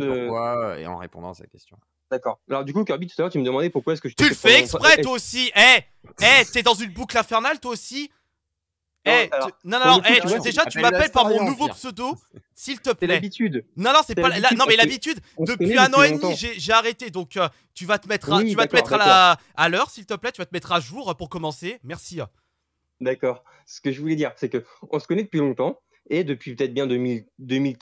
pourquoi Et en répondant à sa question. D'accord. Alors du coup, Kirby, tout à l'heure, tu me demandais pourquoi est-ce que je... Tu le fais exprès, toi eh aussi Eh Eh T'es dans une boucle infernale, toi aussi Eh Non, non, non, eh, déjà, tu m'appelles par mon nouveau pseudo, hein. s'il te plaît. C'est l'habitude. Non, non, c'est pas là. Non, mais l'habitude, depuis un an et demi, j'ai arrêté. Donc, euh, tu vas te mettre à, tu vas te mettre à l'heure, s'il te plaît. Tu vas te mettre à jour pour commencer. Merci. D'accord. Ce que je voulais dire, c'est que on se connaît depuis longtemps. Et depuis peut-être bien 2000...